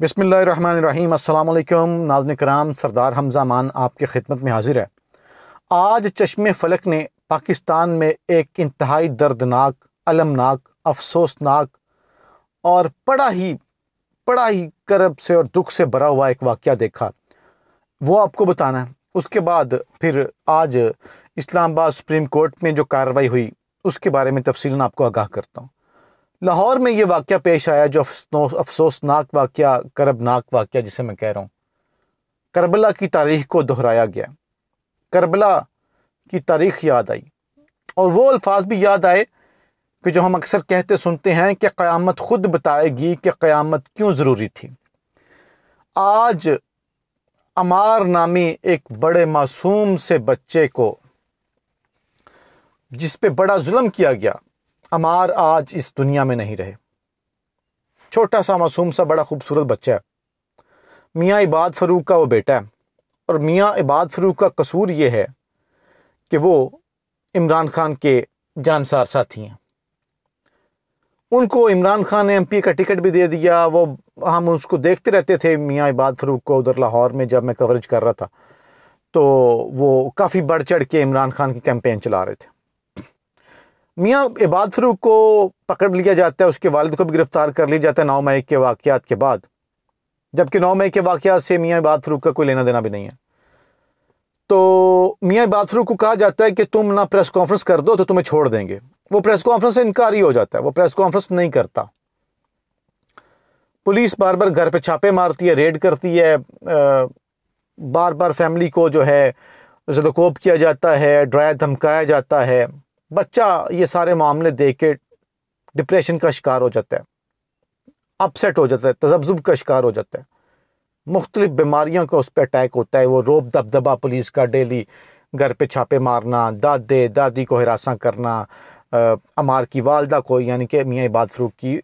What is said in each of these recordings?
बसमीम अल्लाम नाजन कराम सरदार हमजा मान आपके ख़िदमत में हाजिर है आज चश्मे फलक ने पाकिस्तान में एक इंतहाई दर्दनाक अलमनाक अफसोसनाक और बड़ा ही बड़ा ही करब से और दुख से भरा हुआ एक वाक़ देखा वो आपको बताना है उसके बाद फिर आज इस्लामाबाद सुप्रीम कोर्ट में जो कार्रवाई हुई उसके बारे में तफसीला आपको आगाह करता हूँ लाहौर में ये वाक़ पेश आया जो अफसोसनाक वाक़ करबनाक वाक़ जिसे मैं कह रहा हूँ करबला की तारीख को दोहराया गया करबला की तारीख याद आई और वो अल्फाज भी याद आए कि जो हम अक्सर कहते सुनते हैं कि क़यामत ख़ुद बताएगी कि क़यामत क्यों ज़रूरी थी आज अमार नामी एक बड़े मासूम से बच्चे को जिस पे बड़ा जुल्म किया गया अमार आज इस दुनिया में नहीं रहे छोटा सा मासूम सा बड़ा खूबसूरत बच्चा है मियाँ इबाद फरूक का वो बेटा है और मियाँ इबाद फरूक का कसूर ये है कि वो इमरान खान के जानसार साथी हैं उनको इमरान खान ने एमपी का टिकट भी दे दिया वो हम उसको देखते रहते थे मियाँ इबाद फरूक को उधर लाहौर में जब मैं कवरेज कर रहा था तो वो काफ़ी बढ़ चढ़ के इमरान खान की कैंपेन चला रहे थे मियाँ इबाद फरूक को पकड़ लिया जाता है उसके वालद को भी गिरफ़्तार कर लिया जाता है नौ मई के वाक़ात के बाद जबकि नौ मई के वाक़ात से मियाँ इबाद फरूक का कोई लेना देना भी नहीं है तो मियाँ इबाद फरूक को कहा जाता है कि तुम ना प्रेस कॉन्फ्रेंस कर दो तो तुम्हें छोड़ देंगे वो प्रेस कॉन्फ्रेंस से इनकार ही हो जाता है वो प्रेस कॉन्फ्रेंस नहीं करता पुलिस बार बार घर पर छापे मारती है रेड करती है बार बार फैमिली को जो है जदकोब तो किया जाता है ड्राया धमकाया जाता है बच्चा ये सारे मामले देख के डिप्रेशन का शिकार हो जाता है अपसेट हो जाता है तजब्जुब का शिकार हो जाता है मुख्तलिफ बीमारियों का उस पर अटैक होता है वो रोब दबदबा पुलिस का डेली घर पर छापे मारना दादे दादी को हिरासा करना अमार की वालदा को यानी कि मियाँ इबाद फरूक की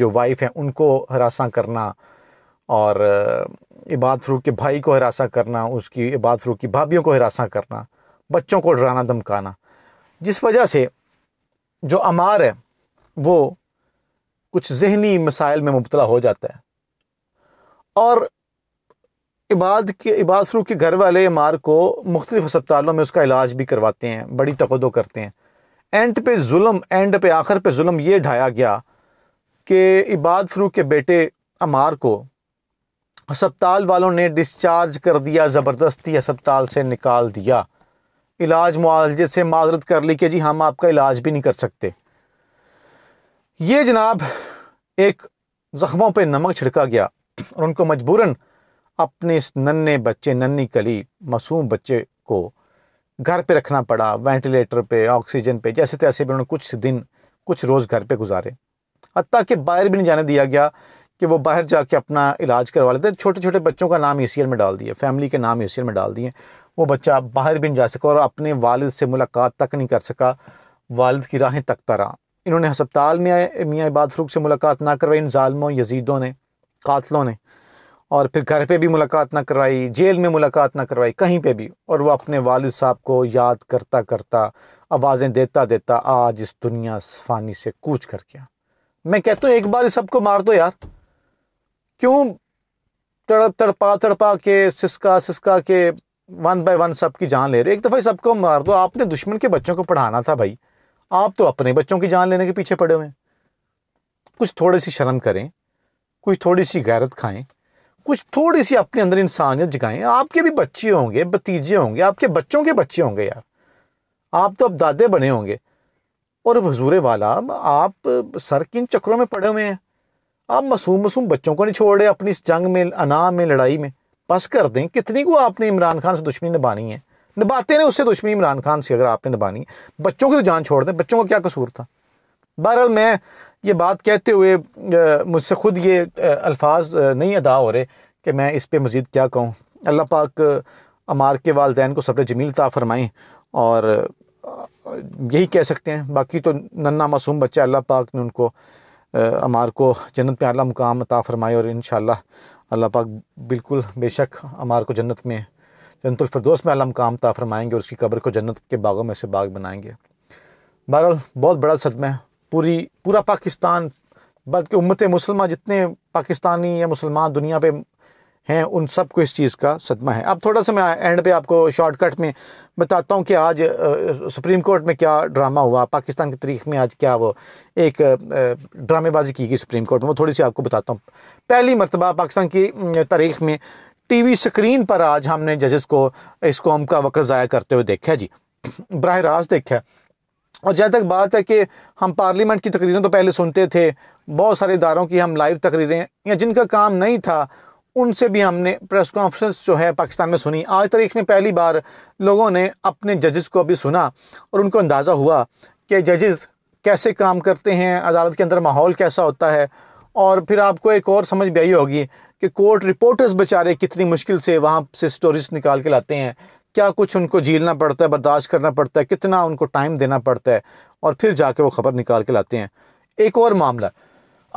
जो वाइफ हैं उनको हरासा करना और इबाद फरूक के भाई को हरासा करना उसकी इबाद फरूक की भाभीियों को हरासा करना बच्चों को डराना धमकाना जिस वजह से जो अमार है वो कुछ जहनी मसाइल में मुबतला हो जाता है और इबाद के इबाद फ्रू के घर वाले अमार को मुख्तलिफ अस्पतालों में उसका इलाज भी करवाते हैं बड़ी तकदो करते हैं एंड पे जुल्म एंड पे आखिर पे जुल्म ये ढाया गया कि इबाद फ्रू के बेटे अमार को हस्पताल वालों ने डिस्चार्ज कर दिया ज़बरदस्ती हस्पताल से निकाल दिया इलाज मुआवजे से माजरत कर ली कि जी हम आपका इलाज भी नहीं कर सकते ये जनाब एक ज़ख्मों पे नमक छिड़का गया और उनको मजबूरन अपने इस नन्हे बच्चे नन्ही कली मासूम बच्चे को घर पे रखना पड़ा वेंटिलेटर पे ऑक्सीजन पे जैसे तैसे भी उन्होंने कुछ दिन कुछ रोज़ घर पे गुजारे हती कि बाहर भी नहीं जाने दिया गया कि वो बाहर जाके अपना इलाज करवा लेते छोटे छोटे बच्चों का नाम ए में डाल दिया फैमिली के नाम ए में डाल दिए वो बच्चा बाहर भी नहीं जा सका और अपने वालद से मुलाकात तक नहीं कर सका वालद की राहें तकता रहा इन्होंने हस्पताल में आए मियाँ इबाद फरूक से मुलाकात ना करवाई इन ालमों यजीदों ने कातलों ने और फिर घर पे भी मुलाकात ना करवाई जेल में मुलाकात ना करवाई कहीं पे भी और वह अपने वाल साहब को याद करता करता आवाज़ें देता देता आज इस दुनिया फ़ानी से कूच कर गया मैं कहता हूँ एक बार इस सबको मार दो यार क्यों तड़प तड़पा तड़पा के सिसका सिसका के वन बाय वन सबकी जान ले रहे एक दफ़ा सबको मार दो आपने दुश्मन के बच्चों को पढ़ाना था भाई आप तो अपने बच्चों की जान लेने के पीछे पड़े हुए हैं कुछ थोड़ी सी शर्म करें कुछ थोड़ी सी गैरत खाएं कुछ थोड़ी सी अपने अंदर इंसानियत जगाएं आपके भी बच्चे होंगे भतीजे होंगे आपके बच्चों के बच्चे होंगे यार आप तो अब दादे बने होंगे और हजूर वाला आप सर किन चक्रों में पड़े हुए हैं आप मासूम मासूम बच्चों को नहीं छोड़ रहे अपनी इस जंग में अना में लड़ाई में बस कर दें कितनी को आपने इमरान खान से दुश्मनी निभानी है निभाते नहीं उससे दुश्मनी इमरान खान से अगर आपने निभानी है बच्चों की तो जान छोड़ दें बच्चों का क्या कसूर था बहरहाल मैं ये बात कहते हुए मुझसे ख़ुद ये अल्फाज नहीं अदा हो रहे कि मैं इस पर मज़ीद क्या कहूँ अल्लाह पाक अमार के वालदेन को सब्र जमील ता फरमाएँ और यही कह सकते हैं बाकी तो नन्ना मासूम बच्चा अल्लाह पाक ने उनको अमार को जन्नत में अला मुकाम अता फ़रमाए और इन अल्लाह पाक बिल्कुल बेशक अमार को जन्नत में जन्नतफरदोस में अला मुकाम अता फ़रमाएँगे और उसकी कब्र को जन्नत के बागों में से बाग बनाएंगे बहरहाल बहुत बड़ा सदमा है पूरी पूरा पाकिस्तान बल्कि उम्मत मुसलमान जितने पाकिस्तानी या मुसलमान दुनिया पर हैं उन सबको इस चीज़ का सदमा है अब थोड़ा सा मैं एंड पे आपको शॉर्टकट में बताता हूँ कि आज सुप्रीम कोर्ट में क्या ड्रामा हुआ पाकिस्तान की तारीख में आज क्या वो एक ड्रामेबाजी की गई सुप्रीम कोर्ट में वो थोड़ी सी आपको बताता हूँ पहली मरतबा पाकिस्तान की तारीख में टीवी स्क्रीन पर आज हमने जजेस को इस कौम का वक़्त ज़ाया करते हुए देखा जी बरह रास्त देखा और जहाँ तक बात है कि हम पार्लियामेंट की तकरीरें तो पहले सुनते थे बहुत सारे इदारों की हम लाइव तकरीरें या जिनका काम नहीं था उनसे भी हमने प्रेस कॉन्फ्रेंस जो है पाकिस्तान में सुनी आज तारीख में पहली बार लोगों ने अपने जजेस को भी सुना और उनको अंदाज़ा हुआ कि जजेस कैसे काम करते हैं अदालत के अंदर माहौल कैसा होता है और फिर आपको एक और समझ भी आई होगी कि कोर्ट रिपोर्टर्स बेचारे कितनी मुश्किल से वहाँ से स्टोरीज निकाल के लाते हैं क्या कुछ उनको झीलना पड़ता है बर्दाश्त करना पड़ता है कितना उनको टाइम देना पड़ता है और फिर जाके वो ख़बर निकाल के लाते हैं एक और मामला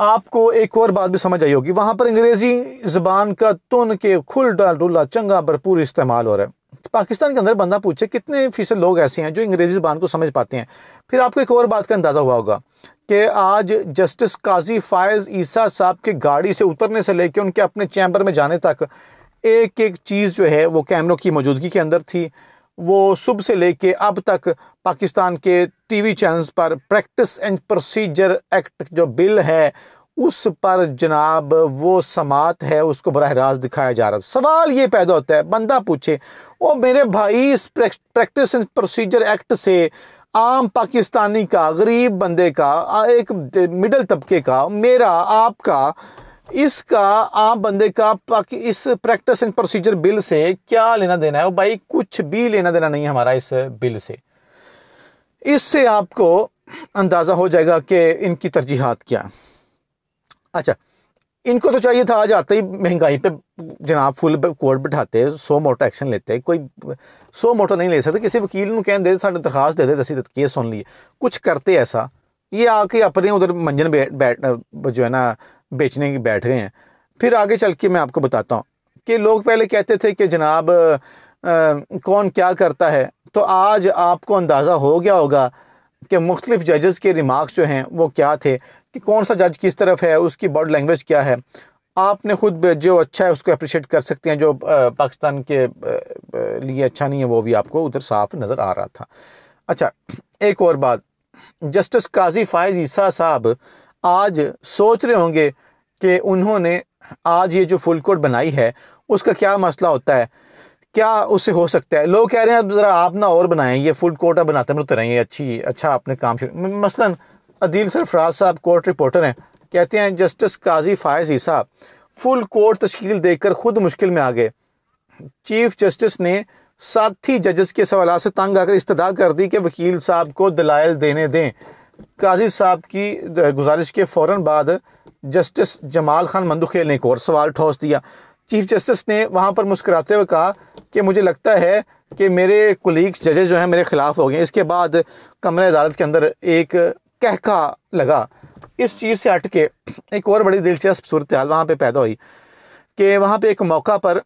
आपको एक और बात भी समझ आई होगी वहाँ पर अंग्रेज़ी ज़बान का तुन के खुल डुल्ला चंगा भरपूर इस्तेमाल हो रहा है पाकिस्तान के अंदर बंदा पूछे कितने फीसद लोग ऐसे हैं जो अंग्रेज़ी ज़बान को समझ पाते हैं फिर आपको एक और बात का अंदाज़ा हुआ होगा कि आज जस्टिस काजी फायज़ ईसा साहब की गाड़ी से उतरने से लेकर उनके अपने चैम्बर में जाने तक एक एक चीज़ जो है वो कैमरों की मौजूदगी के अंदर थी वो सुबह से लेके अब तक पाकिस्तान के टीवी चैनल्स पर प्रैक्टिस एंड प्रोसीजर एक्ट जो बिल है उस पर जनाब वो समात है उसको बरह रास्त दिखाया जा रहा है सवाल ये पैदा होता है बंदा पूछे ओ मेरे भाई इस प्रैक्टिस एंड प्रोसीजर एक्ट से आम पाकिस्तानी का गरीब बंदे का एक मिडल तबके का मेरा आपका इसका आम बंदे का इस प्रैक्टिस एंड प्रोसीजर बिल से क्या लेना देना है वो भाई कुछ भी लेना देना नहीं है हमारा इस बिल से इससे आपको अंदाज़ा हो जाएगा कि इनकी तरजीहत क्या अच्छा इनको तो चाहिए था आज आते ही महंगाई पे जनाब फुल कोर्ट बिठाते सो मोटा एक्शन लेते कोई सो मोटा नहीं ले सकते किसी वकील ਨੂੰ ਕਹਿੰਦੇ ਸਾਡੇ दरखास्त दे दे ਅਸੀਂ केस सुन लिए कुछ करते ऐसा ये आके अपने उधर मंजन बैठ जो है ना बेचने की बैठ गए हैं फिर आगे चल के मैं आपको बताता हूँ कि लोग पहले कहते थे कि जनाब आ, कौन क्या करता है तो आज आपको अंदाज़ा हो गया होगा कि मुख्तलिफ़ जजेस के रिमार्क जो हैं वो क्या थे कि कौन सा जज किस तरफ है उसकी बॉडी लैंग्वेज क्या है आपने ख़ुद जो अच्छा है उसको अप्रिशिएट कर सकते हैं जो पाकिस्तान के लिए अच्छा नहीं है वो भी आपको उधर साफ नज़र आ रहा था अच्छा एक और बात जस्टिस काजी फायज़ ईसा साहब आज सोच रहे होंगे कि उन्होंने आज ये जो फुल कोर्ट बनाई है उसका क्या मसला होता है क्या उससे हो सकता है लोग कह रहे हैं अब ज़रा आप ना और बनाएं ये फुल कोर्ट आप बनाते मतलब तो रहें अच्छी अच्छा आपने काम शुरू मसलन अदील सरफराज साहब कोर्ट रिपोर्टर हैं कहते हैं जस्टिस काजी फायज साहब फुल कोर्ट तश्कील देकर खुद मुश्किल में आ गए चीफ जस्टिस ने साथी जजेस के सवाल से तंग आकर इस्तः कर दी कि वकील साहब को दलाइल देने दें काजी साहब की गुजारिश के फ़ौर बाद जस्टिस जमाल खान मंदुखेल ने एक और सवाल ठोस दिया चीफ जस्टिस ने वहाँ पर मुस्कुराते हुए कहा कि मुझे लगता है कि मेरे कुलीग जजे जो हैं मेरे ख़िलाफ़ हो गए इसके बाद कमरे अदालत के अंदर एक कहका लगा इस चीज़ से हट के एक और बड़ी दिलचस्प सूरत हाल वहाँ पर पैदा हुई कि वहाँ पर एक मौका पर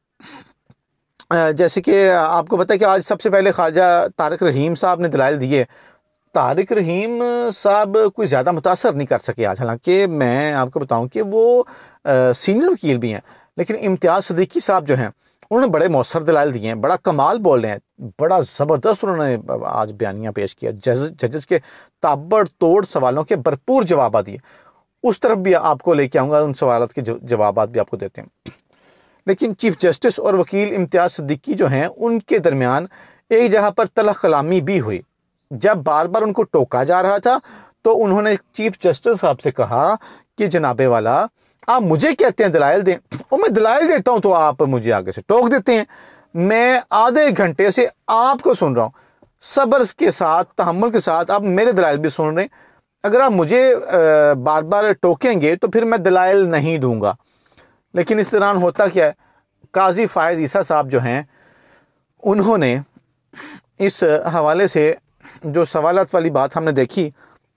जैसे कि आपको पता है कि आज सबसे पहले ख्वाजा तारक रहीम साहब ने दलाल दिए तारिक रहीम साहब कोई ज़्यादा मुतासर नहीं कर सके आज हालांकि मैं आपको बताऊं कि वो आ, सीनियर वकील भी हैं लेकिन इम्तियाज़ सदीकी साहब जो हैं उन्होंने बड़े मौसर दलाल दिए हैं बड़ा कमाल बोल रहे हैं बड़ा ज़बरदस्त उन्होंने आज बयानियाँ पेश किया जज जजेस के ताबड़ तोड़ सवालों के भरपूर जवाब दिए उस तरफ भी आपको लेके आऊँगा उन सवाल के जवाब भी आपको देते हैं लेकिन चीफ जस्टिस और वकील इम्तियाज़ सदीकी जो हैं उनके दरमियान एक जगह पर तलख कलामी भी हुई जब बार बार उनको टोका जा रहा था तो उन्होंने चीफ जस्टिस साहब से कहा कि जनाबे वाला आप मुझे कहते हैं दलाइल दें और मैं दलाइल देता हूं तो आप मुझे आगे से टोक देते हैं मैं आधे घंटे से आपको सुन रहा हूं सब्र के साथ तहमल के साथ आप मेरे दलाइल भी सुन रहे हैं अगर आप मुझे बार बार टोकेंगे तो फिर मैं दलाइल नहीं दूंगा लेकिन इस दौरान होता क्या है काजी फ़ायज़ ईसा साहब जो हैं उन्होंने इस हवाले से जो सवालत वाली बात हमने देखी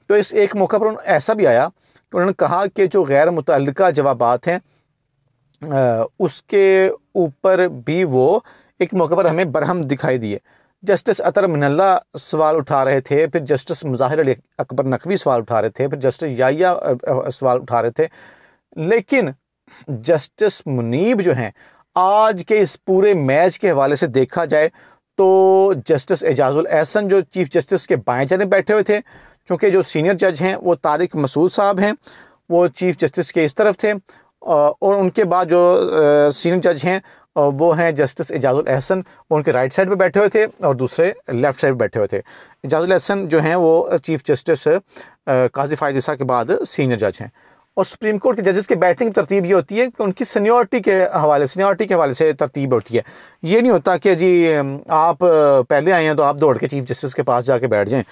तो इस एक मौका पर ऐसा भी आया कि उन्होंने कहा कि जो गैर मुतल जवाब हैं उसके ऊपर भी वो एक मौके पर हमें बरहम दिखाई दिए जस्टिस अतर मिनल्ला सवाल उठा रहे थे फिर जस्टिस मुजाहिर अली अकबर नकवी सवाल उठा रहे थे फिर जस्टिस याया सवाल उठा रहे थे लेकिन जस्टिस मुनीब जो हैं आज के इस पूरे मैच के हवाले से देखा जाए तो जस्टिस एजाजुल एहसन जो चीफ जस्टिस के बाएं जाने बैठे हुए थे चूँकि जो सीनियर जज हैं वो तारिक मसूद साहब हैं वो चीफ जस्टिस के इस तरफ थे और उनके बाद जो सीनियर जज हैं वो हैं जस्टिस एजाजुल एहसन उनके राइट साइड पे बैठे हुए थे और दूसरे लेफ्ट साइड पर बैठे हुए थे एजाजुल एहसन जो हैं वो चीफ जस्टिस काजी फायदिसा के बाद सीनियर जज हैं और सुप्रीम कोर्ट के जजेस की बैठने की तरतीब ये होती है कि उनकी सीनियोरिटी के हवाले सीनियोरिटी के हवाले से तरतीब होती है ये नहीं होता कि जी आप पहले आए हैं तो आप दौड़ के चीफ जस्टिस के पास जाके बैठ जाएँ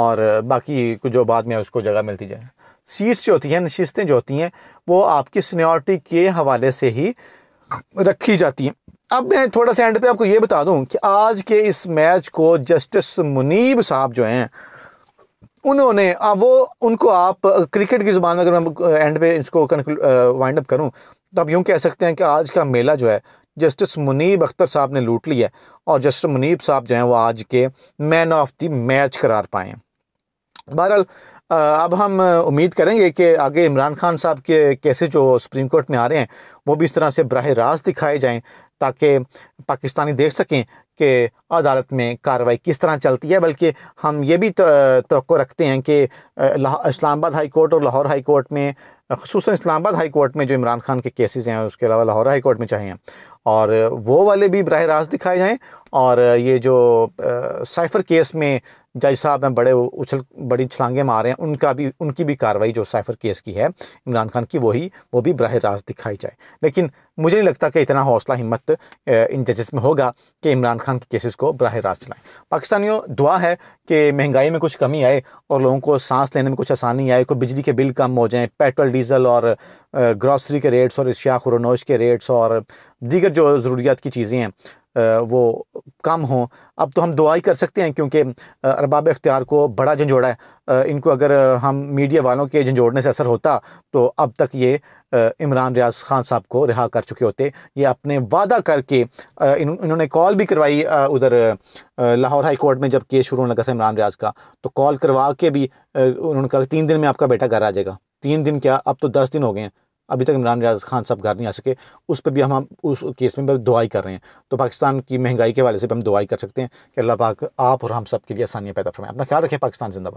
और बाकी जो बाद में उसको जगह मिलती जाए सीट्स जो होती हैं नशस्तें जो होती हैं वो आपकी सीनियोरिटी के हवाले से ही रखी जाती हैं अब मैं थोड़ा सा एंड पे आपको ये बता दूं कि आज के इस मैच को जस्टिस मुनीब साहब जो हैं उन्होंने आ, वो उनको आप क्रिकेट की ज़ुबान में अगर मैं एंड पे इसको वाइंड अप करूं तो आप यूं कह सकते हैं कि आज का मेला जो है जस्टिस मुनीब अख्तर साहब ने लूट लिया है और जस्टिस मुनीब साहब जो हैं वो आज के मैन ऑफ द मैच करार पाए हैं बहरहाल अब हम उम्मीद करेंगे कि आगे इमरान खान साहब के कैसे जो सुप्रीम कोर्ट में आ रहे हैं वो भी इस तरह से बरह रास्त दिखाए जाएँ ताकि पाकिस्तानी देख सकें कि अदालत में कार्रवाई किस तरह चलती है बल्कि हम ये भी तो रखते हैं कि इस्लामाबाद हाई कोर्ट और लाहौर हाई कोर्ट में खसूस इस्लामाबाद हाई कोर्ट में जो इमरान खान के केसेस हैं उसके अलावा लाहौर हाई कोर्ट में चाहिए और वो वाले भी बरह रास्त दिखाए जाएँ और ये जो साइफ़र केस में जज साहब हैं बड़े उछल बड़ी छलांगे रहे हैं उनका भी उनकी भी कार्रवाई जो साइफर केस की है इमरान खान की वही वो भी बरह रास्त दिखाई जाए लेकिन मुझे नहीं लगता कि इतना हौसला हिम्मत इन जजेस में होगा कि इमरान खान के केसेस को बरह रास्त चलाएं पाकिस्तानियों दुआ है कि महंगाई में कुछ कमी आए और लोगों को सांस लेने में कुछ आसानी आए कोई बिजली के बिल कम हो जाएँ पेट्रोल डीजल और ग्रॉसरी के रेट्स और अशिया खुरनोश के रेट्स और दीगर जो ज़रूरियात की चीज़ें हैं वो कम हों अब तो हम दुआई कर सकते हैं क्योंकि अरबाब इख्तियार को बड़ा झंझोड़ा है इनको अगर हम मीडिया वालों के झंझोड़ने से असर होता तो अब तक ये इमरान रियाज खान साहब को रिहा कर चुके होते ये अपने वादा करके इन, इन्होंने कॉल भी करवाई उधर लाहौर हाई कोर्ट में जब केस शुरू होने लगा था इमरान रियाज का तो कॉल करवा के भी उन्होंने कहा तीन दिन में आपका बेटा घर आ जाएगा तीन दिन क्या अब तो दस दिन हो गए हैं अभी तक इमरान रियाज खान साहब घर नहीं आ सके उस पर भी हम उस केस में दुआई कर रहे हैं तो पाकिस्तान की महंगाई के हवाले से भी हम दुआई कर सकते हैं कि अल्लाह पाक आप और हम सब के लिए आसानियाँ पैदा फरमाएं अपना ख्याल रखें पाकिस्तान जिंदाबाद